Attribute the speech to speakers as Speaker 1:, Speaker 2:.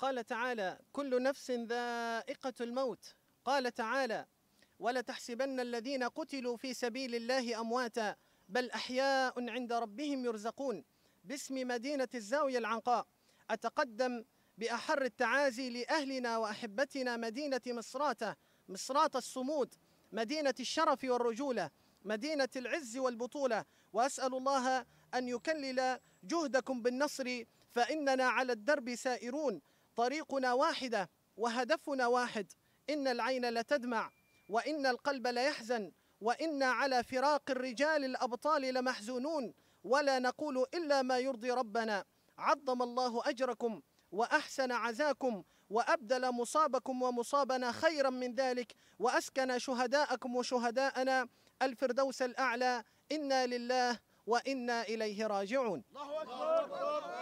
Speaker 1: قال تعالى كل نفس ذائقة الموت قال تعالى ولا تحسبن الذين قتلوا في سبيل الله أمواتا بل أحياء عند ربهم يرزقون باسم مدينة الزاوية العنقاء أتقدم بأحر التعازي لأهلنا وأحبتنا مدينة مصراتة مصراتة الصمود مدينة الشرف والرجولة مدينة العز والبطولة وأسأل الله أن يكلل جهدكم بالنصر فإننا على الدرب سائرون طريقنا واحدة وهدفنا واحد إن العين لتدمع وإن القلب ليحزن وإنا على فراق الرجال الأبطال لمحزونون ولا نقول إلا ما يرضي ربنا عظم الله أجركم وأحسن عزاكم وأبدل مصابكم ومصابنا خيرا من ذلك وأسكن شهداءكم وشهداءنا الفردوس الأعلى إنا لله وإنا إليه راجعون الله أكبر
Speaker 2: الله أكبر